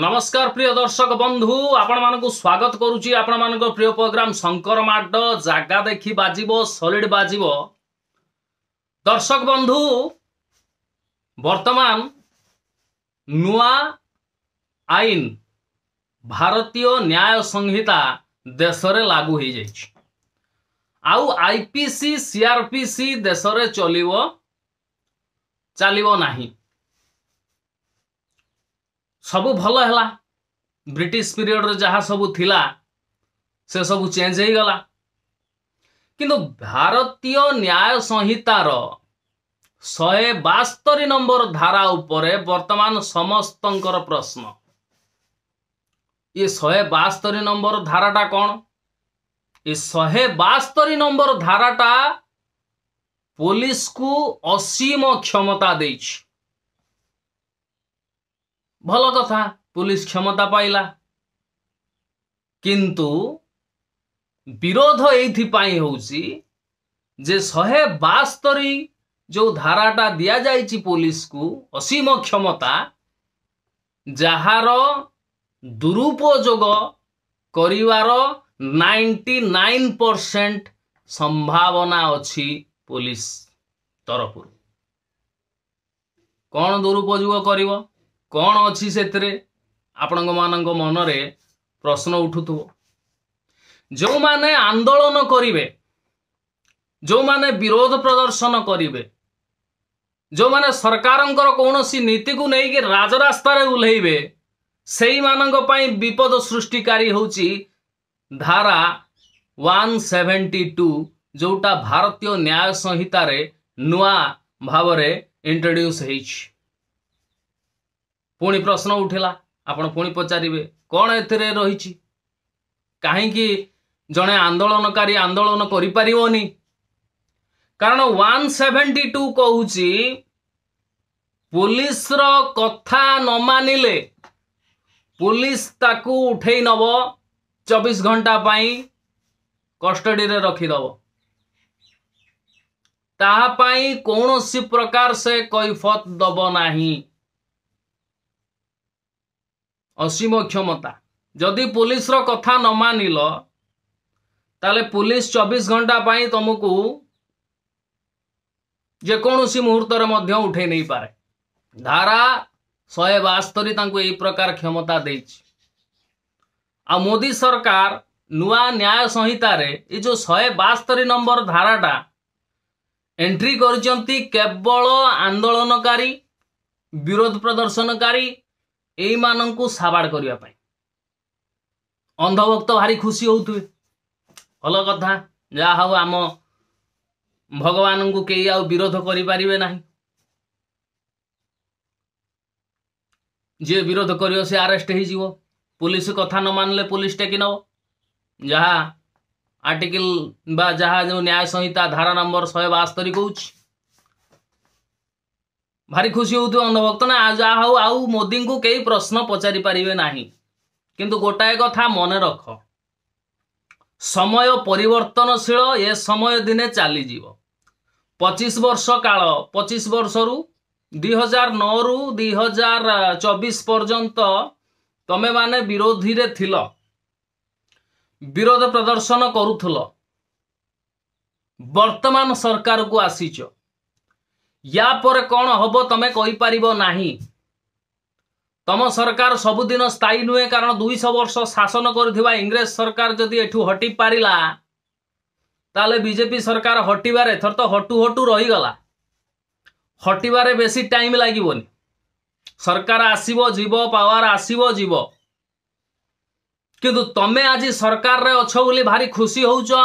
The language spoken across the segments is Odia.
ନମସ୍କାର ପ୍ରିୟ ଦର୍ଶକ ବନ୍ଧୁ ଆପଣମାନଙ୍କୁ ସ୍ୱାଗତ କରୁଛି ଆପଣମାନଙ୍କ ପ୍ରିୟ ପ୍ରୋଗ୍ରାମ ଶଙ୍କର ମାଡ ଜାଗା ଦେଖି ବାଜିବ ସଲିଡ ବାଜିବ ଦର୍ଶକ ବନ୍ଧୁ ବର୍ତ୍ତମାନ ନୂଆ ଆଇନ ଭାରତୀୟ ନ୍ୟାୟ ସଂହିତା ଦେଶରେ ଲାଗୁ ହେଇଯାଇଛି ଆଉ ଆଇପିସି ସିଆରପିସି ଦେଶରେ ଚଲିବ ଚାଲିବ ନାହିଁ ସବୁ ଭଲ ହେଲା ବ୍ରିଟିଶ ପିରିୟଡ଼ର ଯାହା ସବୁ ଥିଲା ସେସବୁ ଚେଞ୍ଜ ହେଇଗଲା କିନ୍ତୁ ଭାରତୀୟ ନ୍ୟାୟ ସଂହିତାର ଶହେ ବାସ୍ତରି ନମ୍ବର ଧାରା ଉପରେ ବର୍ତ୍ତମାନ ସମସ୍ତଙ୍କର ପ୍ରଶ୍ନ ଏ ଶହେ ବାସ୍ତରି ନମ୍ବର ଧାରାଟା କ'ଣ ଏ ଶହେ ବାସ୍ତରି ନମ୍ବର ଧାରାଟା ପୋଲିସକୁ ଅସୀମ କ୍ଷମତା ଦେଇଛି ଭଲ କଥା ପୋଲିସ କ୍ଷମତା ପାଇଲା କିନ୍ତୁ ବିରୋଧ ଏଇଥିପାଇଁ ହେଉଛି ଯେ ଶହେ ବାସ୍ତରୀ ଯେଉଁ ଧାରାଟା ଦିଆଯାଇଛି ପୋଲିସକୁ ଅସୀମ କ୍ଷମତା ଯାହାର ଦୁରୁପଯୋଗ କରିବାର ନାଇଣ୍ଟି ନାଇନ୍ ପରସେଣ୍ଟ ସମ୍ଭାବନା ଅଛି ପୋଲିସ ତରଫରୁ କ'ଣ ଦୁରୁପଯୋଗ କରିବ କ'ଣ ଅଛି ସେଥିରେ ଆପଣଙ୍କମାନଙ୍କ ମନରେ ପ୍ରଶ୍ନ ଉଠୁଥିବ ଯେଉଁମାନେ ଆନ୍ଦୋଳନ କରିବେ ଯେଉଁମାନେ ବିରୋଧ ପ୍ରଦର୍ଶନ କରିବେ ଯେଉଁମାନେ ସରକାରଙ୍କର କୌଣସି ନୀତିକୁ ନେଇକି ରାଜରାସ୍ତାରେ ଓହ୍ଲେଇବେ ସେଇମାନଙ୍କ ପାଇଁ ବିପଦ ସୃଷ୍ଟିକାରୀ ହେଉଛି ଧାରା ୱାନ୍ ସେଭେଣ୍ଟି ଟୁ ଯେଉଁଟା ଭାରତୀୟ ନ୍ୟାୟ ସଂହିତାରେ ନୂଆ ଭାବରେ ଇଣ୍ଟ୍ରୋଡ୍ୟୁସ୍ ହେଇଛି ପୁଣି ପ୍ରଶ୍ନ ଉଠିଲା ଆପଣ ପୁଣି ପଚାରିବେ କ'ଣ ଏଥିରେ ରହିଛି କାହିଁକି ଜଣେ ଆନ୍ଦୋଳନକାରୀ ଆନ୍ଦୋଳନ କରିପାରିବନି କାରଣ ୱାନ୍ ସେଭେଣ୍ଟି ଟୁ କହୁଛି ପୋଲିସର କଥା ନ ମାନିଲେ ପୋଲିସ ତାକୁ ଉଠେଇ ନେବ ଚବିଶ ଘଣ୍ଟା ପାଇଁ କଷ୍ଟଡ଼ିରେ ରଖିଦେବ ତାହା ପାଇଁ କୌଣସି ପ୍ରକାର ସେ କୈଫତ ଦେବ ନାହିଁ ଅସୀମ କ୍ଷମତା ଯଦି ପୋଲିସର କଥା ନ ମାନିଲ ତାହେଲେ ପୋଲିସ ଚବିଶ ଘଣ୍ଟା ପାଇଁ ତମକୁ ଯେକୌଣସି ମୁହୂର୍ତ୍ତରେ ମଧ୍ୟ ଉଠେଇ ନେଇପାରେ ଧାରା ଶହେ ବାସ୍ତରୀ ତାଙ୍କୁ ଏହି ପ୍ରକାର କ୍ଷମତା ଦେଇଛି ଆଉ ମୋଦି ସରକାର ନୂଆ ନ୍ୟାୟ ସଂହିତାରେ ଏ ଯେଉଁ ଶହେ ବାସ୍ତରୀ ନମ୍ବର ଧାରାଟା ଏଣ୍ଟ୍ରି କରିଛନ୍ତି କେବଳ ଆନ୍ଦୋଳନକାରୀ ବିରୋଧ ପ୍ରଦର୍ଶନକାରୀ ଏଇମାନଙ୍କୁ ସାବାଡ଼ କରିବା ପାଇଁ ଅନ୍ଧଭକ୍ତ ଭାରି ଖୁସି ହେଉଥିବେ ଭଲ କଥା ଯାହା ହଉ ଆମ ଭଗବାନଙ୍କୁ କେହି ଆଉ ବିରୋଧ କରିପାରିବେ ନାହିଁ ଯିଏ ବିରୋଧ କରିବ ସେ ଆରେଷ୍ଟ ହେଇଯିବ ପୋଲିସ କଥା ନ ମାନିଲେ ପୋଲିସ ଟେକି ନେବ ଯାହା ଆର୍ଟିକିଲ ବା ଯାହା ଯେଉଁ ନ୍ୟାୟ ସଂହିତା ଧାରା ନମ୍ବର ଶହେ ବାସ୍ତରୀ କହୁଛି भारी खुशी खुसी हौ थियो अनुभक्त नौ आउ मोदी केही प्रश्न पचारि पारे गोटाए कथा मन र समय परिवर्तनशील ए समय दिन चाहिँ पचिस वर्ष काल पचिस वर्ष रु रु दु दिहजार चबिस पर्यन्त तम थिलो विरोध प्रदर्शन गरुलो बर्तमान को आसि ୟା ପରେ କ'ଣ ହବ ତମେ କହିପାରିବ ନାହିଁ ତମ ସରକାର ସବୁଦିନ ସ୍ଥାୟୀ ନୁହେଁ କାରଣ ଦୁଇଶହ ବର୍ଷ ଶାସନ କରୁଥିବା ଇଂରେଜ ସରକାର ଯଦି ଏଠୁ ହଟି ପାରିଲା ତାହେଲେ ବିଜେପି ସରକାର ହଟିବାରେ ଏଥର ତ ହଟୁ ହଟୁ ରହିଗଲା ହଟିବାରେ ବେଶୀ ଟାଇମ୍ ଲାଗିବନି ସରକାର ଆସିବ ଯିବ ପାୱାର ଆସିବ ଯିବ କିନ୍ତୁ ତମେ ଆଜି ସରକାରରେ ଅଛ ବୋଲି ଭାରି ଖୁସି ହଉଛ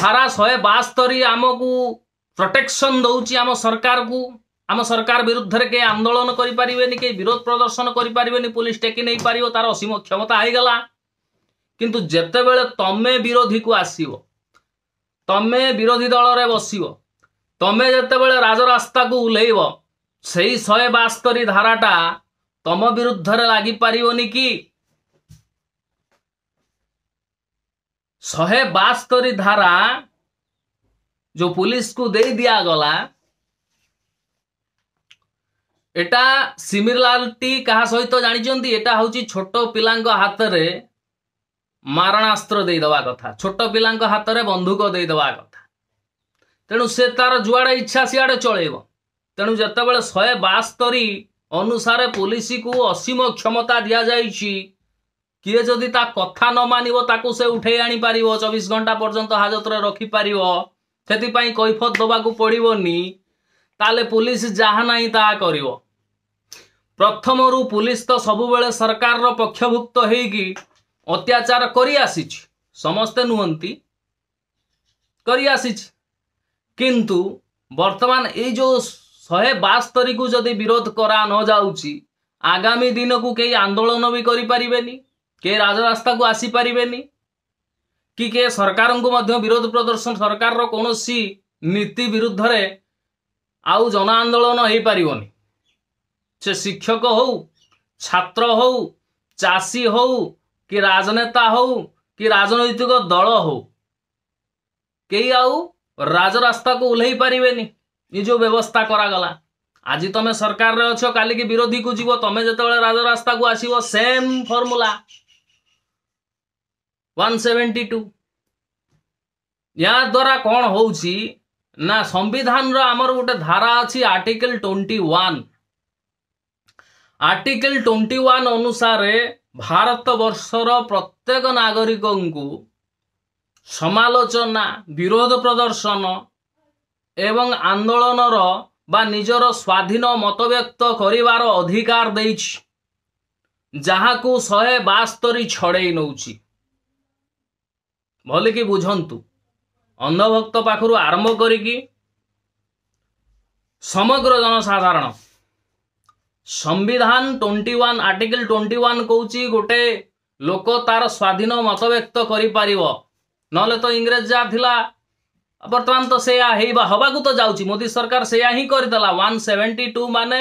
ଧାରା ଶହେ ବାସ୍ତରୀ ଆମକୁ ପ୍ରୋଟେକ୍ସନ୍ ଦେଉଛି ଆମ ସରକାରକୁ ଆମ ସରକାର ବିରୁଦ୍ଧରେ କେହି ଆନ୍ଦୋଳନ କରିପାରିବେନି କେହି ବିରୋଧ ପ୍ରଦର୍ଶନ କରିପାରିବେନି ପୋଲିସ ଟେକି ନେଇପାରିବ ତାର ଅସୀମ କ୍ଷମତା ହେଇଗଲା କିନ୍ତୁ ଯେତେବେଳେ ତମେ ବିରୋଧୀକୁ ଆସିବ ତମେ ବିରୋଧୀ ଦଳରେ ବସିବ ତମେ ଯେତେବେଳେ ରାଜରାସ୍ତାକୁ ଓହ୍ଲେଇବ ସେଇ ଶହେ ବାସ୍ତରୀ ଧାରାଟା ତମ ବିରୁଦ୍ଧରେ ଲାଗିପାରିବନି କି ଶହେ ବାସ୍ତରୀ ଧାରା ଯୋଉ ପୋଲିସକୁ ଦେଇ ଦିଆଗଲା ଏଟା ସିମିରଲାଲଟି କାହା ସହିତ ଜାଣିଛନ୍ତି ଏଟା ହଉଛି ଛୋଟ ପିଲାଙ୍କ ହାତରେ ମାରଣାସ୍ତ୍ର ଦେଇଦବା କଥା ଛୋଟ ପିଲାଙ୍କ ହାତରେ ବନ୍ଧୁକ ଦେଇଦବା କଥା ତେଣୁ ସେ ତାର ଯୁଆଡ଼େ ଇଚ୍ଛା ସିଆଡ଼େ ଚଳେଇବ ତେଣୁ ଯେତେବେଳେ ଶହେ ବାସ୍ତରୀ ଅନୁସାରେ ପୋଲିସକୁ ଅସୀମ କ୍ଷମତା ଦିଆଯାଇଛି କିଏ ଯଦି ତା କଥା ନ ମାନିବ ତାକୁ ସେ ଉଠେଇ ଆଣିପାରିବ ଚବିଶ ଘଣ୍ଟା ପର୍ଯ୍ୟନ୍ତ ହାଜତରେ ରଖିପାରିବ ସେଥିପାଇଁ କୈଫତ ଦେବାକୁ ପଡ଼ିବନି ତାହେଲେ ପୋଲିସ ଯାହା ନାହିଁ ତାହା କରିବ ପ୍ରଥମରୁ ପୋଲିସ ତ ସବୁବେଳେ ସରକାରର ପକ୍ଷଭୁକ୍ତ ହେଇକି ଅତ୍ୟାଚାର କରିଆସିଛି ସମସ୍ତେ ନୁହନ୍ତି କରିଆସିଛି କିନ୍ତୁ ବର୍ତ୍ତମାନ ଏଇ ଯେଉଁ ଶହେ ବାସ୍ତରୀକୁ ଯଦି ବିରୋଧ କରା ନଯାଉଛି ଆଗାମୀ ଦିନକୁ କେହି ଆନ୍ଦୋଳନ ବି କରିପାରିବେନି କେହି ରାଜରାସ୍ତାକୁ ଆସିପାରିବେନି ଟିକେ ସରକାରଙ୍କୁ ମଧ୍ୟ ବିରୋଧ ପ୍ରଦର୍ଶନ ସରକାରର କୌଣସି ନୀତି ବିରୁଦ୍ଧରେ ଆଉ ଜନ ଆନ୍ଦୋଳନ ହେଇପାରିବନି ସେ ଶିକ୍ଷକ ହଉ ଛାତ୍ର ହଉ ଚାଷୀ ହଉ କି ରାଜନେତା ହଉ କି ରାଜନୈତିକ ଦଳ ହଉ କେହି ଆଉ ରାଜରାସ୍ତାକୁ ଓହ୍ଲେଇ ପାରିବେନି ଏ ଯେଉଁ ବ୍ୟବସ୍ଥା କରାଗଲା ଆଜି ତମେ ସରକାରରେ ଅଛ କାଲିକି ବିରୋଧୀକୁ ଯିବ ତମେ ଯେତେବେଳେ ରାଜରାସ୍ତାକୁ ଆସିବ same formula one seventy two ଏହାଦ୍ୱାରା କ'ଣ ହେଉଛି ନା ସମ୍ବିଧାନର ଆମର ଗୋଟେ ଧାରା ଅଛି article twenty one article twenty one ଅନୁସାରେ ଭାରତବର୍ଷର ପ୍ରତ୍ୟେକ ନାଗରିକଙ୍କୁ ସମାଲୋଚନା ବିରୋଧ ପ୍ରଦର୍ଶନ ଏବଂ ଆନ୍ଦୋଳନର ବା ନିଜର ସ୍ୱାଧୀନ ମତବ୍ୟକ୍ତ କରିବାର ଅଧିକାର ଦେଇଛି ଯାହାକୁ ଶହେ ବାସ୍ତରୀ ଛଡ଼େଇ ନେଉଛି ଭଲିକି ବୁଝନ୍ତୁ ଅନ୍ଧଭକ୍ତ ପାଖରୁ ଆରମ୍ଭ କରିକି ସମଗ୍ର ଜନସାଧାରଣ ସମ୍ବିଧାନ twenty one article twenty one କହୁଛି ଗୋଟେ ଲୋକ ତାର ସ୍ୱାଧୀନ ମତବ୍ୟକ୍ତ କରିପାରିବ ନହେଲେ ତ ଇଂରେଜ ଯାହା ଥିଲା ବର୍ତ୍ତମାନ ତ ସେଇଆ ହେବା ହେବାକୁ ତ ଯାଉଛି ମୋଦି ସରକାର ସେଇଆ ହିଁ କରିଦେଲା ୱାନ୍ ସେଭେଣ୍ଟି ଟୁ ମାନେ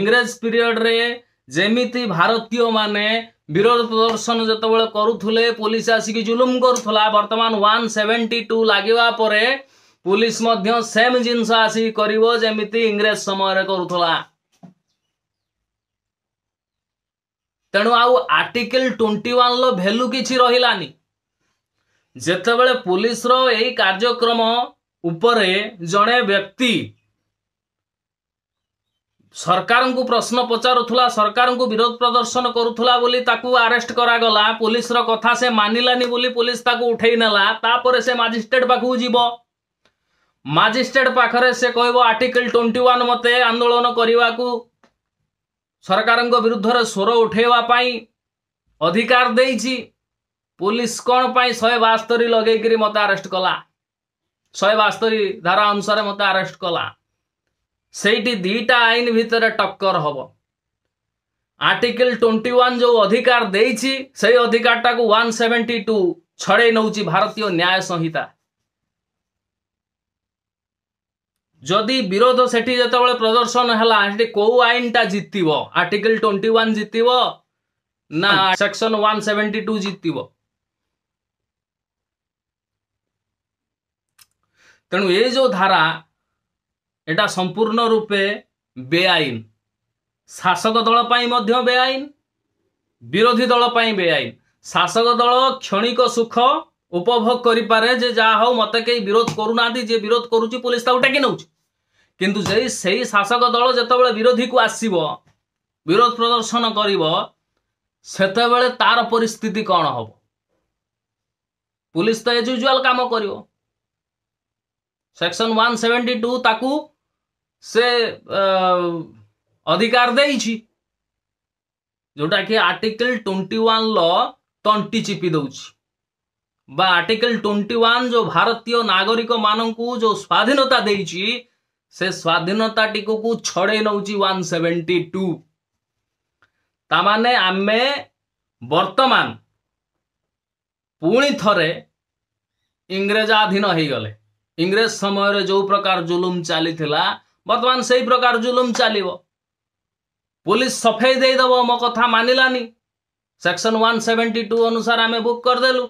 ଇଂରେଜ ପିରିୟଡ଼ରେ ଯେମିତି ଭାରତୀୟମାନେ ବିରୋଧ ପ୍ରଦର୍ଶନ ଯେତେବେଳେ କରୁଥିଲେ ପୋଲିସ ଆସିକି ଜୁଲୁମ କରୁଥିଲା ବର୍ତ୍ତମାନ ୱାନ୍ ସେଭେଣ୍ଟି ଟୁ ଲାଗିବା ପରେ ପୋଲିସ ମଧ୍ୟ ସେମ୍ ଜିନିଷ ଆସିକି କରିବ ଯେମିତି ଇଂରେଜ ସମୟରେ କରୁଥିଲା ତେଣୁ ଆଉ ଆର୍ଟିକେଲ ଟ୍ୱେଣ୍ଟି ୱାନ୍ର ଭ୍ୟାଲୁ କିଛି ରହିଲାନି ଯେତେବେଳେ ପୋଲିସର ଏହି କାର୍ଯ୍ୟକ୍ରମ ଉପରେ ଜଣେ ବ୍ୟକ୍ତି ସରକାରଙ୍କୁ ପ୍ରଶ୍ନ ପଚାରୁଥିଲା ସରକାରଙ୍କୁ ବିରୋଧ ପ୍ରଦର୍ଶନ କରୁଥିଲା ବୋଲି ତାକୁ ଆରେଷ୍ଟ କରାଗଲା ପୋଲିସର କଥା ସେ ମାନିଲାନି ବୋଲି ପୋଲିସ ତାକୁ ଉଠେଇ ନେଲା ତାପରେ ସେ ମାଜିଷ୍ଟ୍ରେଟ ପାଖକୁ ଯିବ ମାଜିଷ୍ଟ୍ରେଟ ପାଖରେ ସେ କହିବ ଆର୍ଟିକଲ ଟ୍ୱେଣ୍ଟି ୱାନ୍ ମୋତେ ଆନ୍ଦୋଳନ କରିବାକୁ ସରକାରଙ୍କ ବିରୁଦ୍ଧରେ ସ୍ୱର ଉଠେଇବା ପାଇଁ ଅଧିକାର ଦେଇଛି ପୋଲିସ କ'ଣ ପାଇଁ ଶହେ ବାସ୍ତରୀ ଲଗେଇକିରି ମୋତେ ଆରେଷ୍ଟ କଲା ଶହେ ବାସ୍ତରୀ ଧାରା ଅନୁସାରେ ମୋତେ ଆରେଷ୍ଟ କଲା ସେଇଠି ଦୁଇଟା ଆଇନ ଭିତରେ ଟକ୍କର ହେବ ଆର୍ଟିକଲ ଟ୍ୱେଣ୍ଟି ୱାନ୍ ଯେଉଁ ଅଧିକାର ଦେଇଛି ସେଇ ଅଧିକାରଟାକୁ ୱାନ୍ ସେଭେଣ୍ଟି ଟୁ ଛଡ଼େଇ ନେଉଛି ଭାରତୀୟ ନ୍ୟାୟ ସଂହିତା ଯଦି ବିରୋଧ ସେଠି ଯେତେବେଳେ ପ୍ରଦର୍ଶନ ହେଲା ସେଠି କୋଉ ଆଇନଟା ଜିତିବ ଆର୍ଟିକଲ ଟ୍ୱେଣ୍ଟି ୱାନ୍ ଜିତିବ ନା ସେକ୍ସନ ୱାନ୍ ସେଭେଣ୍ଟି ଟୁ ଜିତିବ ତେଣୁ ଏ ଯେଉଁ ଧାରା এটা সম্পূর্ণ রূপে বেআইন শাসক দল পাই ମଧ୍ୟ বেআইন বিরোধী দল পাই বেআইন শাসক দল ক্ষণিক সুখ উপভোগ କରିପାରେ ଯେ ଯାହା ହଉ ମୋତେ କେହି ବିରୋଧ କରୁନାହାନ୍ତି ଯିଏ ବିରୋଧ କରୁଛି ପୋଲିସ ତାକୁ ଡାକି ନେଉଛି କିନ୍ତୁ ସେଇ ସେଇ ଶାସକ ଦଳ ଯେତେବେଳେ ବିରୋଧୀକୁ ଆସିବ ବିରୋଧ ପ୍ରଦର୍ଶନ କରିବ ସେତେବେଳେ ତାର ପରିସ୍ଥିତି କ'ଣ ହେବ ପୋଲିସ ତ ଏଜୁଜୁଆଲ କାମ କରିବ ସେକ୍ସନ ୱାନ୍ ସେଭେଣ୍ଟି ଟୁ ତାକୁ ସେ ଅଧିକାର ଦେଇଛି ଯେଉଁଟାକି ଆର୍ଟିକଲ ଟ୍ୱେଣ୍ଟି ୱାନ୍ ଲ ତଣ୍ଟି ଚିପି ଦେଉଛି ବା ଆର୍ଟିକଲ ଟ୍ୱେଣ୍ଟି ୱାନ୍ ଯେଉଁ ଭାରତୀୟ ନାଗରିକମାନଙ୍କୁ ଯେଉଁ ସ୍ୱାଧୀନତା ଦେଇଛି ସେ ସ୍ୱାଧୀନତାଟିକୁ ଛଡ଼େଇ ନେଉଛି ୱାନ୍ ସେଭେଣ୍ଟି ଟୁ ତା ମାନେ ଆମେ ବର୍ତ୍ତମାନ ପୁଣି ଥରେ ଇଂରେଜାଧୀନ ହେଇଗଲେ ଇଂରେଜ ସମୟରେ ଯେଉଁ ପ୍ରକାର ଜୁଲୁମ ଚାଲିଥିଲା ବର୍ତ୍ତମାନ ସେଇ ପ୍ରକାର ଜୁଲୁମ ଚାଲିବ ପୋଲିସ ସଫେଇ ଦେଇଦେବ ମୋ କଥା ମାନିଲାନି ସେକ୍ସନ୍ ୱାନ୍ ସେଭେଣ୍ଟି ଟୁ ଅନୁସାରେ ଆମେ ବୁକ୍ କରିଦେଲୁ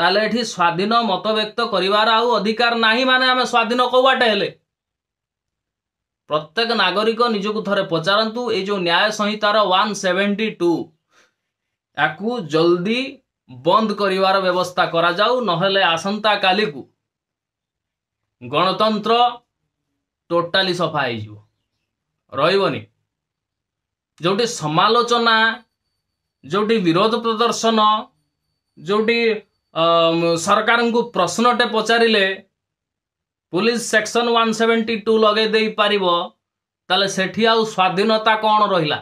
ତାହେଲେ ଏଠି ସ୍ୱାଧୀନ ମତ ବ୍ୟକ୍ତ କରିବାର ଆଉ ଅଧିକାର ନାହିଁ ମାନେ ଆମେ ସ୍ୱାଧୀନ କୋଉବାଟେ ହେଲେ ପ୍ରତ୍ୟେକ ନାଗରିକ ନିଜକୁ ଥରେ ପଚାରନ୍ତୁ ଏଇ ଯେଉଁ ନ୍ୟାୟ ସଂହିତାର ୱାନ୍ ସେଭେଣ୍ଟି ଟୁ ୟାକୁ ଜଲ୍ଦି ବନ୍ଦ କରିବାର ବ୍ୟବସ୍ଥା କରାଯାଉ ନହେଲେ ଆସନ୍ତା ଗଣତନ୍ତ୍ର ଟୋଟାଲି ସଫା ହେଇଯିବ ରହିବନି ଯେଉଁଠି ସମାଲୋଚନା ଯେଉଁଠି ବିରୋଧ ପ୍ରଦର୍ଶନ ଯେଉଁଠି ସରକାରଙ୍କୁ ପ୍ରଶ୍ନଟେ ପଚାରିଲେ police section one seventy two ଲଗେଇ ଦେଇପାରିବ ତାହେଲେ ସେଠି ଆଉ ସ୍ୱାଧୀନତା କ'ଣ ରହିଲା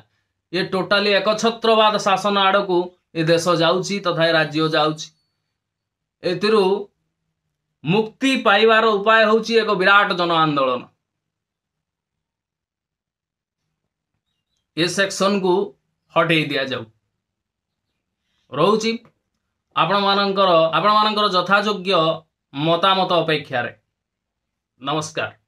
ଏ ଟୋଟାଲି ଏକଛତ୍ରବାଦ ଶାସନ ଆଡ଼କୁ ଏ ଦେଶ ଯାଉଛି ତଥା ଏ ରାଜ୍ୟ ଯାଉଛି ଏଥିରୁ ମୁକ୍ତି ପାଇବାର ଉପାୟ ହେଉଛି ଏକ ବିରାଟ ଜନ ଆନ୍ଦୋଳନ ଏ ସେକ୍ସନକୁ ହଟେଇ ଦିଆଯାଉ ରହୁଛି ଆପଣମାନଙ୍କର ଆପଣମାନଙ୍କର ଯଥାଯୋଗ୍ୟ ମତାମତ ଅପେକ୍ଷାରେ ନମସ୍କାର